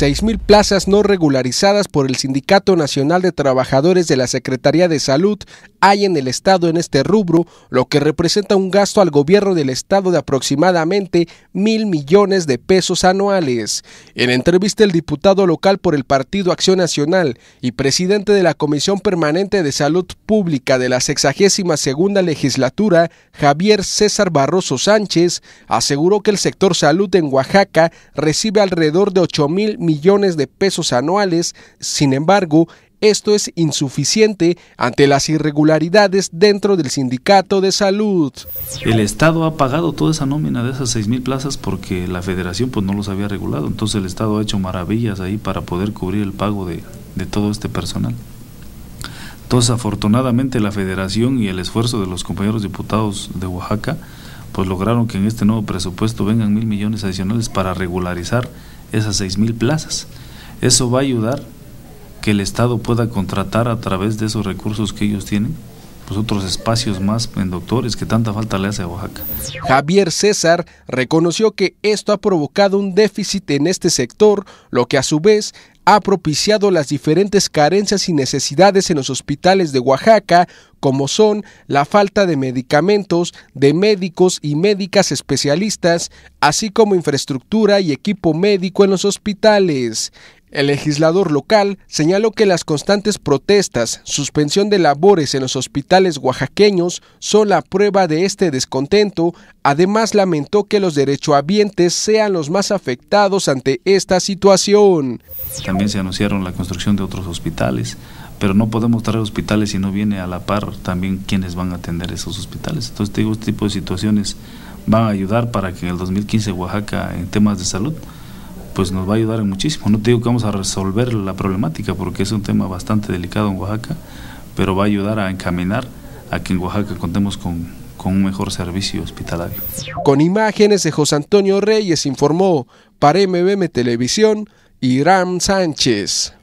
6.000 plazas no regularizadas por el Sindicato Nacional de Trabajadores de la Secretaría de Salud hay en el Estado en este rubro, lo que representa un gasto al gobierno del Estado de aproximadamente mil millones de pesos anuales. En entrevista, el diputado local por el Partido Acción Nacional y presidente de la Comisión Permanente de Salud Pública de la segunda Legislatura, Javier César Barroso Sánchez, aseguró que el sector salud en Oaxaca recibe alrededor de ocho mil millones de pesos anuales. Sin embargo, esto es insuficiente ante las irregularidades dentro del sindicato de salud. El Estado ha pagado toda esa nómina de esas mil plazas porque la federación pues, no los había regulado. Entonces el Estado ha hecho maravillas ahí para poder cubrir el pago de, de todo este personal. Entonces afortunadamente la federación y el esfuerzo de los compañeros diputados de Oaxaca pues lograron que en este nuevo presupuesto vengan mil millones adicionales para regularizar esas 6.000 plazas. Eso va a ayudar que el Estado pueda contratar a través de esos recursos que ellos tienen pues otros espacios más en doctores que tanta falta le hace a Oaxaca. Javier César reconoció que esto ha provocado un déficit en este sector, lo que a su vez ha propiciado las diferentes carencias y necesidades en los hospitales de Oaxaca, como son la falta de medicamentos, de médicos y médicas especialistas, así como infraestructura y equipo médico en los hospitales. El legislador local señaló que las constantes protestas, suspensión de labores en los hospitales oaxaqueños son la prueba de este descontento. Además, lamentó que los derechohabientes sean los más afectados ante esta situación. También se anunciaron la construcción de otros hospitales, pero no podemos traer hospitales si no viene a la par también quienes van a atender esos hospitales. Entonces, este tipo de situaciones van a ayudar para que en el 2015 Oaxaca, en temas de salud, pues nos va a ayudar muchísimo. No te digo que vamos a resolver la problemática porque es un tema bastante delicado en Oaxaca, pero va a ayudar a encaminar a que en Oaxaca contemos con, con un mejor servicio hospitalario. Con imágenes de José Antonio Reyes informó para MBM Televisión, Irán Sánchez.